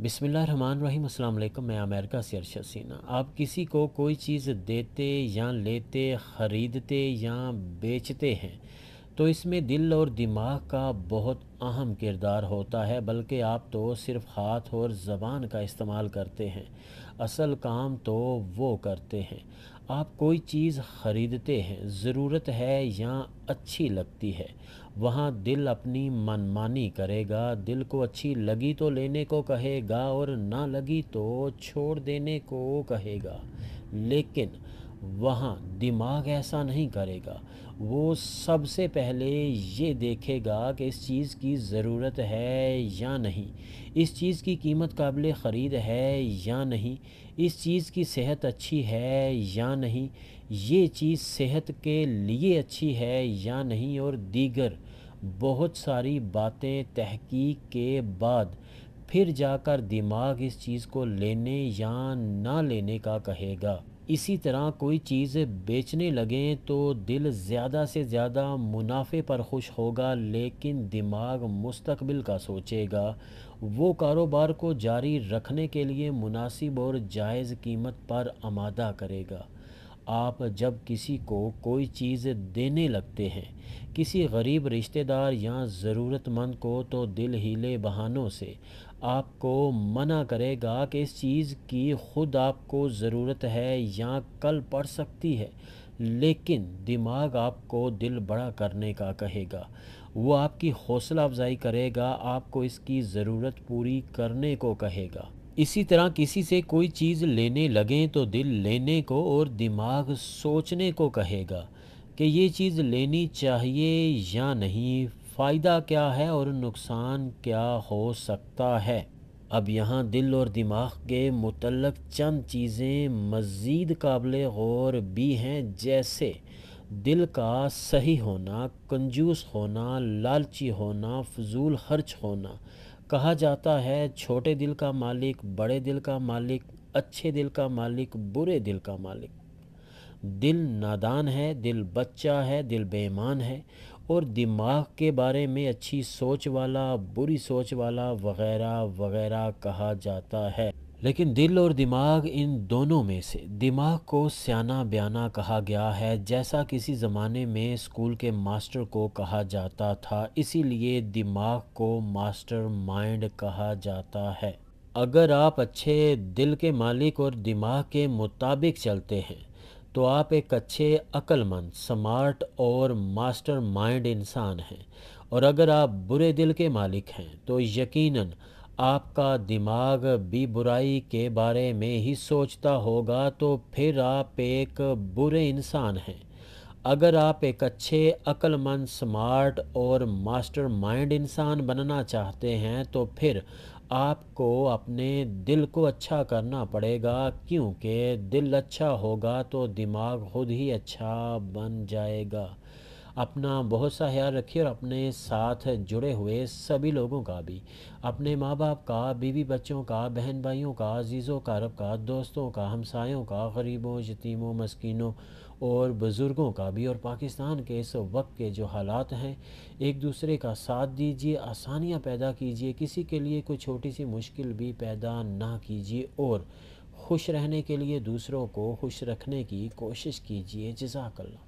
बिसमीम अल्लाम मैं अमेरिका से अरशद सीना आप किसी को कोई चीज़ देते या लेते ख़रीदते या बेचते हैं तो इसमें दिल और दिमाग का बहुत अहम किरदार होता है बल्कि आप तो सिर्फ हाथ और ज़बान का इस्तेमाल करते हैं असल काम तो वो करते हैं आप कोई चीज़ ख़रीदते हैं ज़रूरत है या अच्छी लगती है वहाँ दिल अपनी मनमानी करेगा दिल को अच्छी लगी तो लेने को कहेगा और ना लगी तो छोड़ देने को कहेगा लेकिन वहाँ दिमाग ऐसा नहीं करेगा वो सबसे पहले ये देखेगा कि इस चीज़ की ज़रूरत है या नहीं इस चीज़ की कीमत काबिल ख़रीद है या नहीं इस चीज़ की सेहत अच्छी है या नहीं ये चीज़ सेहत के लिए अच्छी है या नहीं और दीगर बहुत सारी बातें तहकीक के बाद फिर जाकर दिमाग इस चीज़ को लेने या ना लेने का कहेगा इसी तरह कोई चीज़ बेचने लगें तो दिल ज़्यादा से ज़्यादा मुनाफे पर खुश होगा लेकिन दिमाग मुस्तकबिल का सोचेगा वो कारोबार को जारी रखने के लिए मुनासिब और जायज़ कीमत पर आमादा करेगा आप जब किसी को कोई चीज़ देने लगते हैं किसी गरीब रिश्तेदार या ज़रूरतमंद को तो दिल हीले बहानों से आपको मना करेगा कि इस चीज़ की खुद आपको ज़रूरत है या कल पड़ सकती है लेकिन दिमाग आपको दिल बड़ा करने का कहेगा वो आपकी हौसला अफजाई करेगा आपको इसकी ज़रूरत पूरी करने को कहेगा इसी तरह किसी से कोई चीज़ लेने लगें तो दिल लेने को और दिमाग सोचने को कहेगा कि ये चीज़ लेनी चाहिए या नहीं फ़ायदा क्या है और नुकसान क्या हो सकता है अब यहाँ दिल और दिमाग के मुतलक चंद चीज़ें मज़ीद काबिल गौर भी हैं जैसे दिल का सही होना कंजूस होना लालची होना फजूल खर्च होना कहा जाता है छोटे दिल का मालिक बड़े दिल का मालिक अच्छे दिल का मालिक बुरे दिल का मालिक दिल नादान है दिल बच्चा है दिल बेईमान है और दिमाग के बारे में अच्छी सोच वाला बुरी सोच वाला वगैरह वगैरह कहा जाता है लेकिन दिल और दिमाग इन दोनों में से दिमाग को सियाना बयाना कहा गया है जैसा किसी ज़माने में स्कूल के मास्टर को कहा जाता था इसीलिए दिमाग को मास्टर माइंड कहा जाता है अगर आप अच्छे दिल के मालिक और दिमाग के मुताबिक चलते हैं तो आप एक अच्छे अक्लमंद स्मार्ट और मास्टर माइंड इंसान हैं और अगर आप बुरे दिल के मालिक हैं तो यकीनन आपका दिमाग भी बुराई के बारे में ही सोचता होगा तो फिर आप एक बुरे इंसान हैं अगर आप एक अच्छे अक्लमंद स्मार्ट और मास्टर माइंड इंसान बनना चाहते हैं तो फिर आपको अपने दिल को अच्छा करना पड़ेगा क्योंकि दिल अच्छा होगा तो दिमाग खुद ही अच्छा बन जाएगा अपना बहुत सा ख्याल रखिए और अपने साथ जुड़े हुए सभी लोगों का भी अपने माँ बाप का बीवी बच्चों का बहन भाइयों का अजीज़ों कारब का दोस्तों का हमसायों का गरीबों यतीमों मस्किनों और बुज़ुर्गों का भी और पाकिस्तान के इस वक्त के जो हालात हैं एक दूसरे का साथ दीजिए आसानियाँ पैदा कीजिए किसी के लिए कोई छोटी सी मुश्किल भी पैदा ना कीजिए और खुश रहने के लिए दूसरों को खुश रखने की कोशिश कीजिए जजाकल्ला